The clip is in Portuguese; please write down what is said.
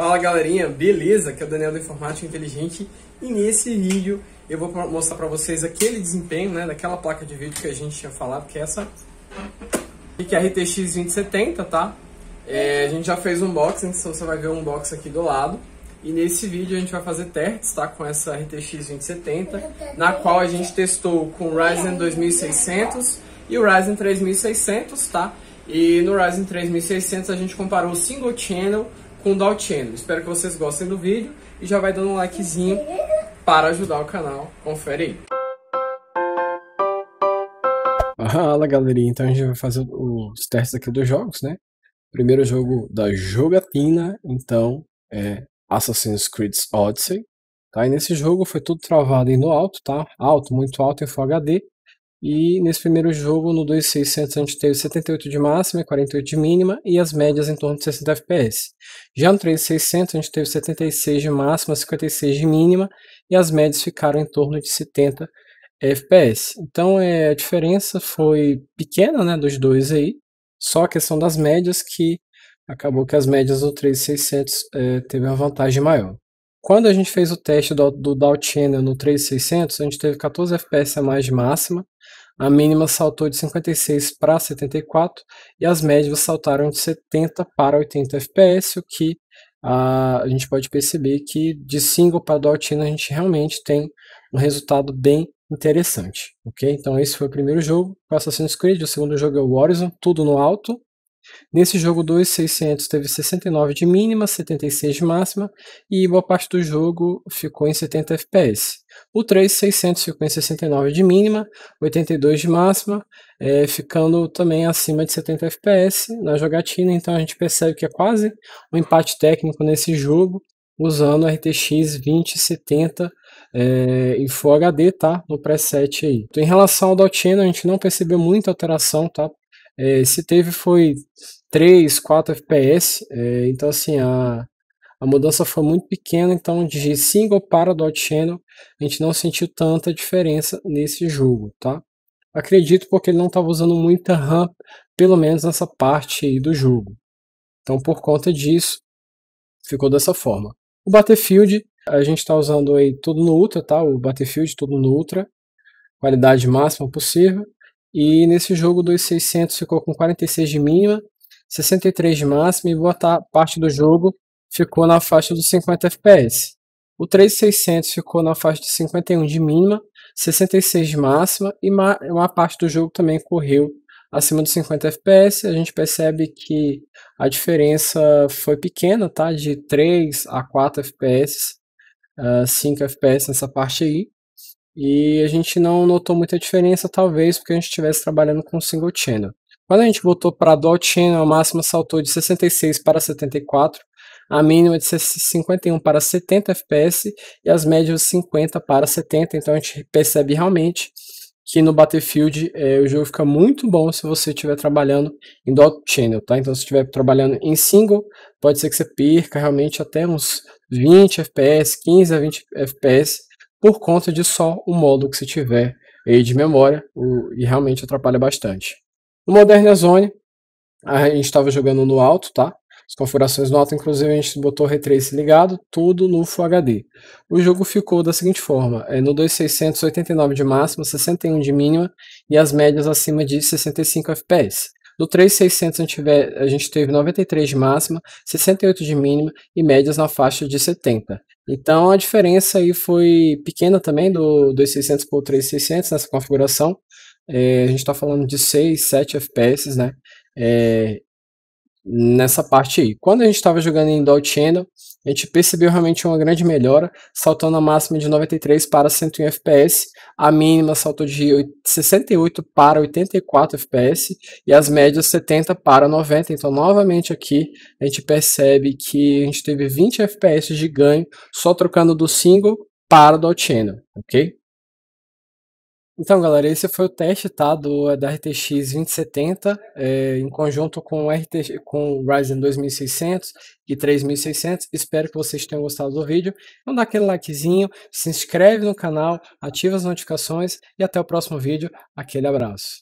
Fala galerinha, beleza? Aqui é o Daniel do Informática Inteligente e nesse vídeo eu vou mostrar para vocês aquele desempenho né, daquela placa de vídeo que a gente tinha falado, que é essa que é a RTX 2070, tá? É, a gente já fez um unboxing, então você vai ver um box aqui do lado. E nesse vídeo a gente vai fazer testes, tá? Com essa RTX 2070, na qual a gente testou com o Ryzen 2600 e o Ryzen 3600, tá? E no Ryzen 3600 a gente comparou o single channel com o Dow Channel. Espero que vocês gostem do vídeo e já vai dando um likezinho para ajudar o canal. Confere aí. Fala galerinha, então a gente vai fazer os testes aqui dos jogos, né? Primeiro jogo da jogatina, então, é Assassin's Creed Odyssey. Tá? E nesse jogo foi tudo travado aí no alto, tá? Alto, muito alto em Full HD. E nesse primeiro jogo, no 2600, a gente teve 78 de máxima e 48 de mínima, e as médias em torno de 60 FPS. Já no 3600, a gente teve 76 de máxima, 56 de mínima, e as médias ficaram em torno de 70 FPS. Então é, a diferença foi pequena né, dos dois aí, só a questão das médias que acabou que as médias do 3600 é, teve uma vantagem maior. Quando a gente fez o teste do, do Dow Channel no 3600, a gente teve 14 FPS a mais de máxima, a mínima saltou de 56 para 74 e as médias saltaram de 70 para 80 fps, o que a, ah, a gente pode perceber que de single para dual a gente realmente tem um resultado bem interessante, ok? Então esse foi o primeiro jogo, com Assassin's Creed, o segundo jogo é o Horizon, tudo no alto, Nesse jogo, 2,600 teve 69 de mínima, 76 de máxima e boa parte do jogo ficou em 70 FPS. O 3,600 ficou em 69 de mínima, 82 de máxima, é, ficando também acima de 70 FPS na jogatina. Então a gente percebe que é quase um empate técnico nesse jogo, usando RTX 2070 é, em Full HD, tá? No preset aí. Então, em relação ao Daltina, a gente não percebeu muita alteração, tá? É, se teve foi 3, 4 FPS, é, então assim, a, a mudança foi muito pequena, então de single para dot channel, a gente não sentiu tanta diferença nesse jogo, tá? Acredito porque ele não estava usando muita RAM, pelo menos nessa parte do jogo. Então por conta disso, ficou dessa forma. O Battlefield, a gente está usando aí tudo no Ultra, tá? O Battlefield tudo no Ultra, qualidade máxima possível. E nesse jogo dos 600 ficou com 46 de mínima, 63 de máxima e boa parte do jogo ficou na faixa dos 50 FPS. O 3600 ficou na faixa de 51 de mínima, 66 de máxima e uma parte do jogo também correu acima dos 50 FPS. A gente percebe que a diferença foi pequena, tá? De 3 a 4 FPS, uh, 5 FPS nessa parte aí. E a gente não notou muita diferença, talvez, porque a gente estivesse trabalhando com single channel. Quando a gente voltou para dual channel, a máxima saltou de 66 para 74, a mínima de 51 para 70 FPS e as médias de 50 para 70. Então a gente percebe realmente que no Battlefield é, o jogo fica muito bom se você estiver trabalhando em dual channel, tá? Então se estiver trabalhando em single, pode ser que você perca realmente até uns 20 FPS, 15 a 20 FPS por conta de só o módulo que se tiver aí de memória o, e realmente atrapalha bastante. No Modern Zone, a gente estava jogando no alto, tá? As configurações no alto, inclusive a gente botou retrace ligado, tudo no Full HD. O jogo ficou da seguinte forma, é no 2689 de máxima 61 de mínima e as médias acima de 65 FPS. No 3600 a gente, tiver, a gente teve 93 de máxima, 68 de mínima e médias na faixa de 70. Então a diferença aí foi pequena também do 2600 para o 3600 nessa configuração. É, a gente está falando de 6, 7 FPS, né? É, nessa parte aí. Quando a gente estava jogando em Dual Channel, a gente percebeu realmente uma grande melhora, saltando a máxima de 93 para 101 FPS, a mínima saltou de 68 para 84 FPS e as médias 70 para 90. Então, novamente aqui, a gente percebe que a gente teve 20 FPS de ganho só trocando do single para Dual Channel, ok? Então, galera, esse foi o teste, tá, do, é, da RTX 2070, é, em conjunto com o, RTX, com o Ryzen 2600 e 3600. Espero que vocês tenham gostado do vídeo. Então dá aquele likezinho, se inscreve no canal, ativa as notificações e até o próximo vídeo. Aquele abraço.